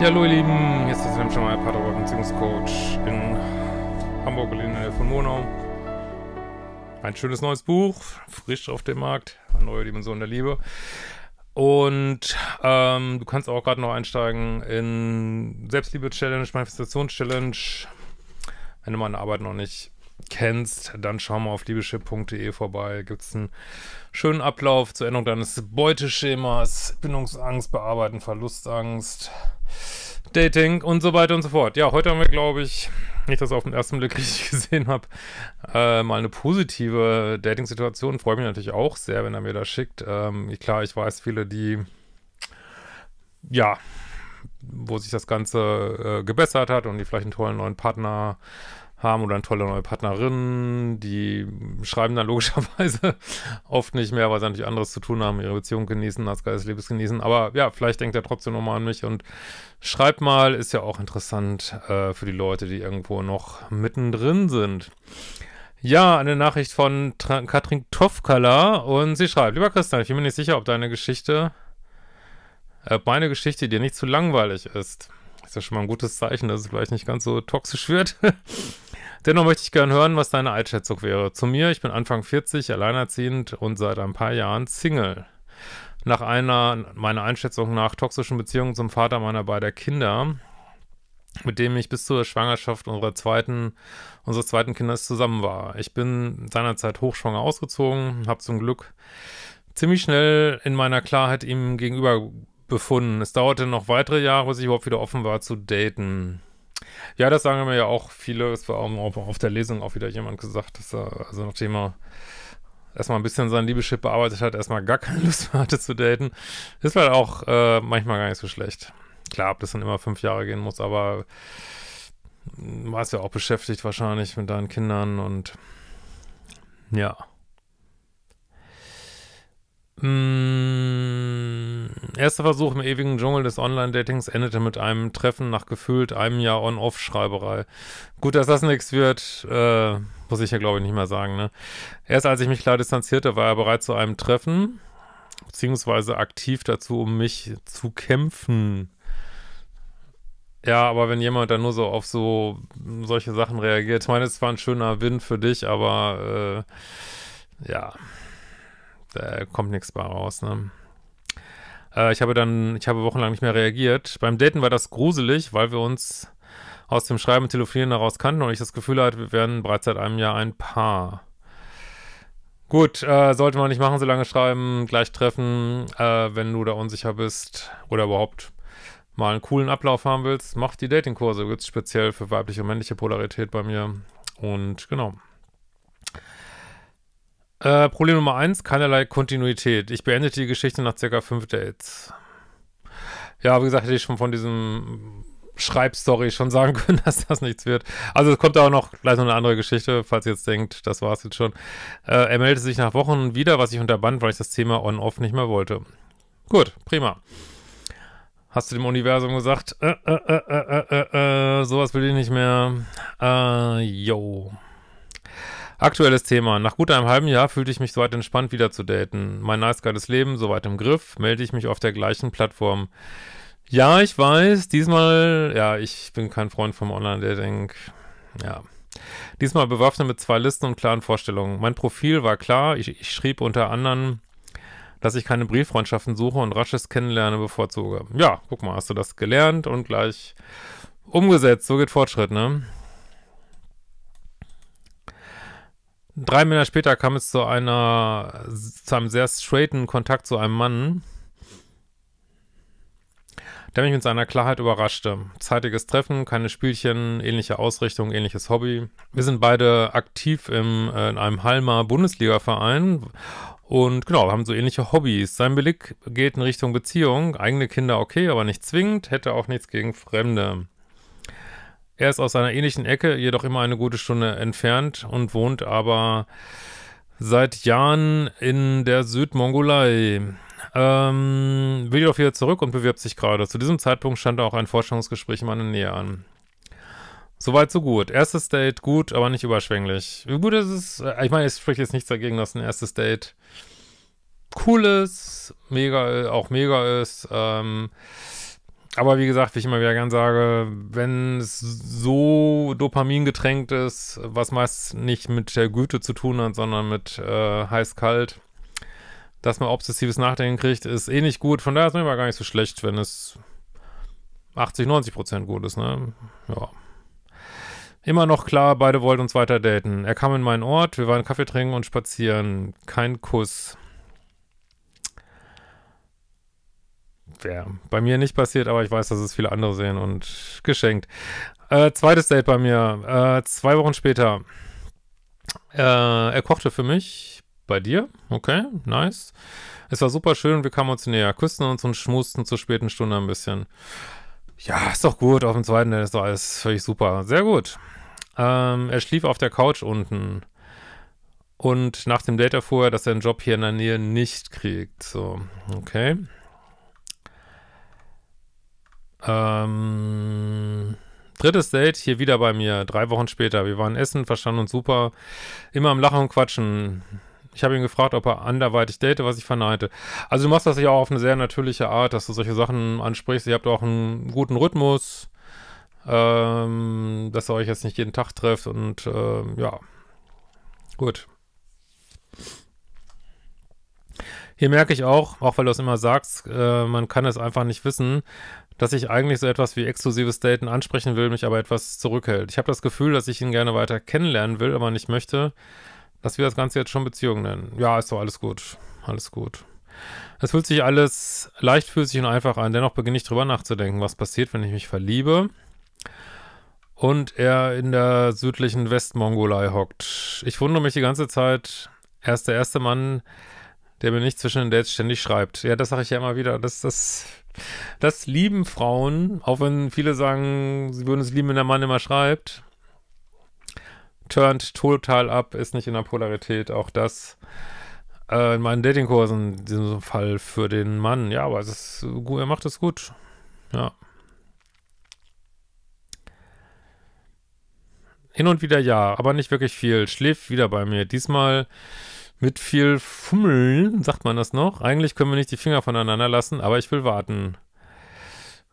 Ja, hallo ihr Lieben, hier ist das Remscher Meier, Paderborn Beziehungscoach in Hamburg, in der Nähe von Monau. Ein schönes neues Buch, frisch auf dem Markt, eine neue Dimension der Liebe. Und ähm, du kannst auch gerade noch einsteigen in Selbstliebe-Challenge, Manifestations-Challenge. Wenn du meine Arbeit noch nicht kennst, dann schau mal auf liebeschip.de vorbei. Gibt es einen schönen Ablauf zur Änderung deines Beuteschemas, Bindungsangst bearbeiten, Verlustangst. Dating und so weiter und so fort. Ja, heute haben wir, glaube ich, wenn ich das auf den ersten Blick richtig gesehen habe, äh, mal eine positive Dating-Situation. Freue mich natürlich auch sehr, wenn er mir das schickt. Ähm, klar, ich weiß viele, die, ja, wo sich das Ganze äh, gebessert hat und die vielleicht einen tollen neuen Partner haben oder eine tolle neue Partnerin. Die schreiben dann logischerweise oft nicht mehr, weil sie natürlich anderes zu tun haben, ihre Beziehung genießen, das geiles Lebens genießen. Aber ja, vielleicht denkt er trotzdem nochmal an mich und schreibt mal, ist ja auch interessant äh, für die Leute, die irgendwo noch mittendrin sind. Ja, eine Nachricht von Tra Katrin Tofkala und sie schreibt, lieber Christian, ich bin mir nicht sicher, ob deine Geschichte, äh, meine Geschichte dir nicht zu langweilig ist. Ist ja schon mal ein gutes Zeichen, dass es vielleicht nicht ganz so toxisch wird. Dennoch möchte ich gerne hören, was deine Einschätzung wäre. Zu mir, ich bin Anfang 40, alleinerziehend und seit ein paar Jahren Single. Nach einer, meiner Einschätzung nach, toxischen Beziehungen zum Vater meiner beiden Kinder, mit dem ich bis zur Schwangerschaft unserer zweiten, unseres zweiten Kindes zusammen war. Ich bin seinerzeit hochschwanger ausgezogen, habe zum Glück ziemlich schnell in meiner Klarheit ihm gegenüber befunden. Es dauerte noch weitere Jahre, bis ich überhaupt wieder offen war zu daten. Ja, das sagen mir ja auch viele. Es war auch auf der Lesung auch wieder jemand gesagt, dass er, also nachdem er erstmal ein bisschen sein Liebeschiff bearbeitet hat, erstmal gar keine Lust mehr hatte zu daten. Ist halt auch äh, manchmal gar nicht so schlecht. Klar, ob das dann immer fünf Jahre gehen muss, aber warst ja auch beschäftigt wahrscheinlich mit deinen Kindern und ja. Mmh. Erster Versuch im ewigen Dschungel des Online-Datings endete mit einem Treffen nach gefühlt einem Jahr On-Off-Schreiberei. Gut, dass das nichts wird, äh, muss ich ja glaube ich nicht mehr sagen. Ne? Erst als ich mich klar distanzierte, war er bereit zu einem Treffen, beziehungsweise aktiv dazu, um mich zu kämpfen. Ja, aber wenn jemand dann nur so auf so solche Sachen reagiert, ich meine, es war ein schöner Wind für dich, aber äh, ja, da kommt nichts bei raus, ne? Äh, ich habe dann, ich habe wochenlang nicht mehr reagiert. Beim Daten war das gruselig, weil wir uns aus dem Schreiben und Telefonieren heraus kannten und ich das Gefühl hatte, wir wären bereits seit einem Jahr ein Paar. Gut, äh, sollte man nicht machen, so lange schreiben, gleich treffen, äh, wenn du da unsicher bist oder überhaupt mal einen coolen Ablauf haben willst, mach die Datingkurse, gibt es speziell für weibliche und männliche Polarität bei mir und genau. Äh, Problem Nummer eins, keinerlei Kontinuität. Ich beendete die Geschichte nach circa fünf Dates. Ja, wie gesagt, hätte ich schon von diesem Schreibstory schon sagen können, dass das nichts wird. Also es kommt auch noch gleich noch eine andere Geschichte, falls ihr jetzt denkt, das war es jetzt schon. Äh, er meldete sich nach Wochen wieder, was ich unterband, weil ich das Thema on-off nicht mehr wollte. Gut, prima. Hast du dem Universum gesagt, äh, äh, äh, äh, äh, äh, äh sowas will ich nicht mehr. Äh, yo. Aktuelles Thema. Nach gut einem halben Jahr fühlte ich mich soweit entspannt wieder zu daten. Mein nice geiles Leben soweit im Griff, melde ich mich auf der gleichen Plattform. Ja, ich weiß, diesmal, ja, ich bin kein Freund vom Online-Dating. Ja. Diesmal bewaffnet mit zwei Listen und klaren Vorstellungen. Mein Profil war klar, ich, ich schrieb unter anderem, dass ich keine Brieffreundschaften suche und rasches Kennenlernen bevorzuge. Ja, guck mal, hast du das gelernt und gleich umgesetzt. So geht Fortschritt, ne? drei Männer später kam es zu einer, zu einem sehr straighten Kontakt zu einem Mann, der mich mit seiner Klarheit überraschte. Zeitiges Treffen, keine Spielchen, ähnliche Ausrichtung, ähnliches Hobby. Wir sind beide aktiv im, äh, in einem Halmer Bundesliga-Verein und genau, haben so ähnliche Hobbys. Sein Blick geht in Richtung Beziehung, eigene Kinder okay, aber nicht zwingend, hätte auch nichts gegen Fremde. Er ist aus einer ähnlichen Ecke, jedoch immer eine gute Stunde entfernt und wohnt aber seit Jahren in der Südmongolei. Ähm, will jedoch wieder zurück und bewirbt sich gerade. Zu diesem Zeitpunkt stand auch ein Forschungsgespräch in meiner Nähe an. Soweit, so gut. Erstes Date gut, aber nicht überschwänglich. Wie Gut ist es, äh, ich meine, es spricht jetzt nichts dagegen, dass ein erstes Date cool ist, mega, äh, auch mega ist. Ähm, aber wie gesagt, wie ich immer wieder gern sage, wenn es so Dopamin getränkt ist, was meist nicht mit der Güte zu tun hat, sondern mit äh, heiß-kalt, dass man obsessives Nachdenken kriegt, ist eh nicht gut. Von daher ist mir immer gar nicht so schlecht, wenn es 80, 90 Prozent gut ist, ne? Ja. Immer noch klar, beide wollten uns weiter daten. Er kam in meinen Ort, wir waren Kaffee trinken und spazieren. Kein Kuss. wäre bei mir nicht passiert, aber ich weiß, dass es viele andere sehen und geschenkt. Äh, zweites Date bei mir. Äh, zwei Wochen später. Äh, er kochte für mich. Bei dir? Okay, nice. Es war super schön wir kamen uns näher, küssten uns und schmusten zur späten Stunde ein bisschen. Ja, ist doch gut. Auf dem zweiten Date ist doch alles völlig super. Sehr gut. Ähm, er schlief auf der Couch unten. Und nach dem Date erfuhr er, dass er einen Job hier in der Nähe nicht kriegt. So, okay. Ähm, drittes Date hier wieder bei mir, drei Wochen später. Wir waren essen, verstanden uns super. Immer am Lachen und Quatschen. Ich habe ihn gefragt, ob er anderweitig date, was ich verneinte. Also du machst das ja auch auf eine sehr natürliche Art, dass du solche Sachen ansprichst. Ihr habt auch einen guten Rhythmus, ähm, dass ihr euch jetzt nicht jeden Tag trefft und ähm, ja, gut. Hier merke ich auch, auch weil du es immer sagst, äh, man kann es einfach nicht wissen, dass ich eigentlich so etwas wie exklusives Daten ansprechen will, mich aber etwas zurückhält. Ich habe das Gefühl, dass ich ihn gerne weiter kennenlernen will, aber nicht möchte, dass wir das Ganze jetzt schon Beziehungen nennen. Ja, ist doch alles gut. Alles gut. Es fühlt sich alles leichtfüßig und einfach an. Dennoch beginne ich drüber nachzudenken, was passiert, wenn ich mich verliebe und er in der südlichen Westmongolei hockt. Ich wundere mich die ganze Zeit. Er ist der erste Mann, der mir nicht zwischen den Dates ständig schreibt. Ja, das sage ich ja immer wieder. Das, das, das lieben Frauen, auch wenn viele sagen, sie würden es lieben, wenn der Mann immer schreibt. Turned total ab, ist nicht in der Polarität, auch das. Äh, in meinen Datingkursen, in diesem Fall für den Mann. Ja, aber es ist gut, er macht es gut. Ja. Hin und wieder ja, aber nicht wirklich viel. Schläft wieder bei mir. Diesmal mit viel Fummeln, sagt man das noch? Eigentlich können wir nicht die Finger voneinander lassen, aber ich will warten.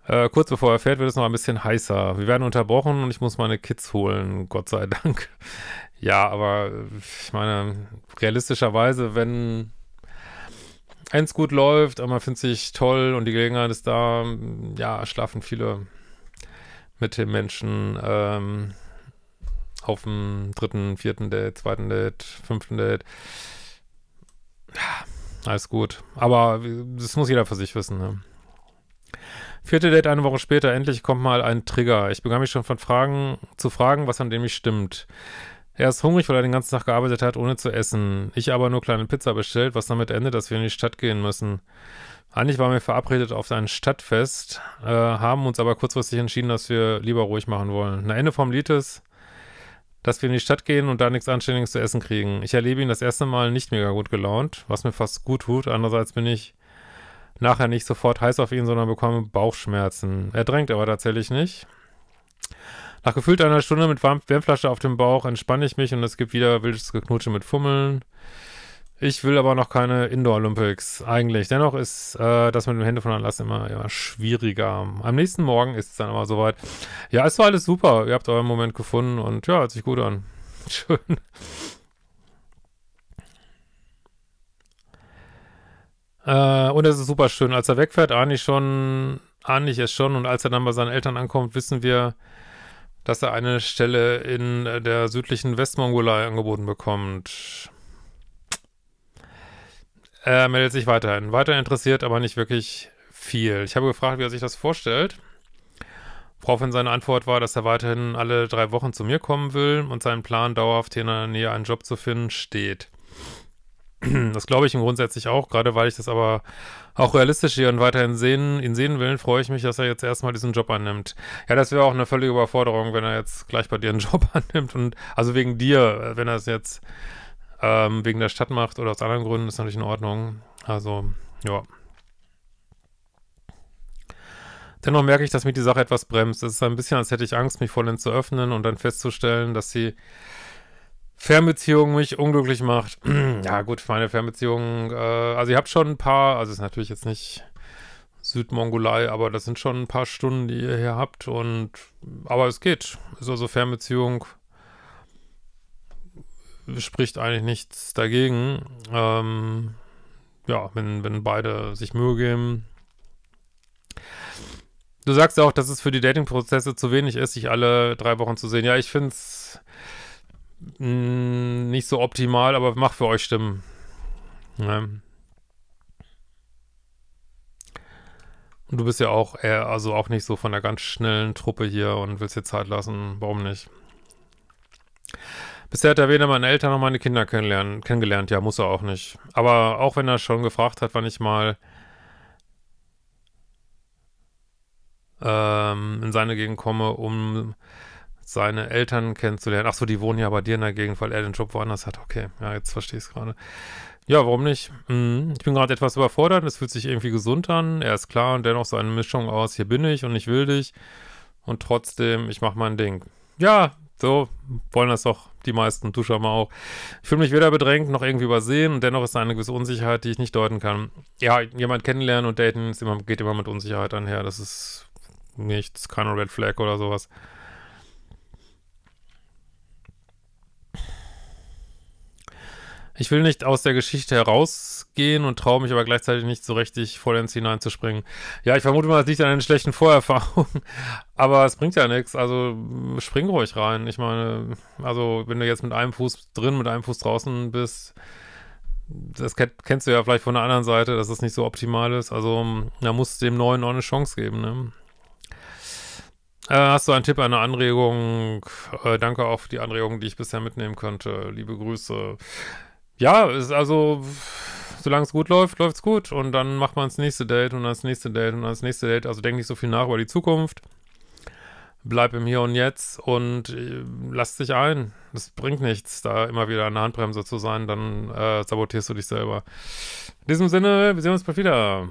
Äh, kurz bevor er fährt, wird es noch ein bisschen heißer. Wir werden unterbrochen und ich muss meine Kids holen, Gott sei Dank. Ja, aber äh, ich meine, realistischerweise, wenn eins gut läuft, aber man findet sich toll und die Gelegenheit ist da, ja, schlafen viele mit den Menschen. Ähm, auf dem dritten, vierten Date, zweiten Date, fünften Date. Ja, alles gut. Aber das muss jeder für sich wissen. Ne? Vierte Date eine Woche später, endlich kommt mal ein Trigger. Ich begann mich schon von Fragen zu fragen, was an dem nicht stimmt. Er ist hungrig, weil er den ganzen Tag gearbeitet hat, ohne zu essen. Ich aber nur kleine Pizza bestellt, was damit endet, dass wir in die Stadt gehen müssen. Eigentlich waren wir verabredet auf ein Stadtfest, äh, haben uns aber kurzfristig entschieden, dass wir lieber ruhig machen wollen. Na, Ende vom Lied ist, dass wir in die Stadt gehen und da nichts Anständiges zu essen kriegen. Ich erlebe ihn das erste Mal nicht mega gut gelaunt, was mir fast gut tut. Andererseits bin ich nachher nicht sofort heiß auf ihn, sondern bekomme Bauchschmerzen. Er drängt aber tatsächlich nicht. Nach gefühlt einer Stunde mit Wärmflasche auf dem Bauch entspanne ich mich und es gibt wieder wildes Geknutsche mit Fummeln. Ich will aber noch keine Indoor-Olympics eigentlich. Dennoch ist äh, das mit dem Hände Händevoneinander immer, immer schwieriger. Am nächsten Morgen ist es dann aber soweit. Ja, es war alles super. Ihr habt euren Moment gefunden und ja, hört sich gut an. Schön. Äh, und es ist super schön. Als er wegfährt, ahne ich schon, ahne ich es schon. Und als er dann bei seinen Eltern ankommt, wissen wir, dass er eine Stelle in der südlichen Westmongolei angeboten bekommt. Äh, er meldet sich weiterhin. Weiter interessiert, aber nicht wirklich viel. Ich habe gefragt, wie er sich das vorstellt. Woraufhin seine Antwort war, dass er weiterhin alle drei Wochen zu mir kommen will und seinen Plan, dauerhaft hier in der Nähe einen Job zu finden, steht. Das glaube ich ihm grundsätzlich auch, gerade weil ich das aber auch realistisch hier und weiterhin sehen, ihn sehen will, freue ich mich, dass er jetzt erstmal diesen Job annimmt. Ja, das wäre auch eine völlige Überforderung, wenn er jetzt gleich bei dir einen Job annimmt und also wegen dir, wenn er es jetzt ähm, wegen der Stadtmacht oder aus anderen Gründen ist natürlich in Ordnung. Also, ja. Dennoch merke ich, dass mich die Sache etwas bremst. Es ist ein bisschen, als hätte ich Angst, mich vollends zu öffnen und dann festzustellen, dass die Fernbeziehung mich unglücklich macht. ja, gut, meine Fernbeziehung, äh, also ihr habt schon ein paar, also ist natürlich jetzt nicht Südmongolei, aber das sind schon ein paar Stunden, die ihr hier habt und, aber es geht. Ist also Fernbeziehung spricht eigentlich nichts dagegen. Ähm, ja, wenn, wenn beide sich Mühe geben. Du sagst ja auch, dass es für die Dating-Prozesse zu wenig ist, sich alle drei Wochen zu sehen. Ja, ich finde es mm, nicht so optimal, aber macht für euch Stimmen. Ne? Und du bist ja auch eher, also auch nicht so von der ganz schnellen Truppe hier und willst dir Zeit lassen. Warum nicht? Bisher hat er weder meine Eltern noch meine Kinder kennengelernt. Ja, muss er auch nicht. Aber auch wenn er schon gefragt hat, wann ich mal ähm, in seine Gegend komme, um seine Eltern kennenzulernen. Ach so, die wohnen ja bei dir in der Gegend, weil er den Job woanders hat. Okay, ja, jetzt verstehe ich es gerade. Ja, warum nicht? Mhm. Ich bin gerade etwas überfordert. Es fühlt sich irgendwie gesund an. Er ist klar und dennoch so eine Mischung aus, hier bin ich und ich will dich. Und trotzdem, ich mache mein Ding. Ja, so wollen das doch die meisten Zuschauer auch. Ich fühle mich weder bedrängt noch irgendwie übersehen und dennoch ist da eine gewisse Unsicherheit, die ich nicht deuten kann. Ja, jemand kennenlernen und daten immer, geht immer mit Unsicherheit einher. Das ist nichts, keine Red Flag oder sowas. Ich will nicht aus der Geschichte herausgehen und traue mich aber gleichzeitig nicht so richtig vollends hineinzuspringen. Ja, ich vermute mal, es liegt an den schlechten Vorerfahrungen. Aber es bringt ja nichts. Also spring ruhig rein. Ich meine, also wenn du jetzt mit einem Fuß drin, mit einem Fuß draußen bist, das kennst du ja vielleicht von der anderen Seite, dass es das nicht so optimal ist. Also da muss dem Neuen noch eine Chance geben. Ne? Äh, hast du einen Tipp, eine Anregung? Äh, danke auch für die Anregungen, die ich bisher mitnehmen könnte. Liebe Grüße ja, ist also, solange es gut läuft, läuft es gut. Und dann macht man das nächste Date und das nächste Date und das nächste Date. Also denk nicht so viel nach über die Zukunft. Bleib im Hier und Jetzt und äh, lass dich ein. Das bringt nichts, da immer wieder an der Handbremse zu sein. Dann äh, sabotierst du dich selber. In diesem Sinne, wir sehen uns bald wieder.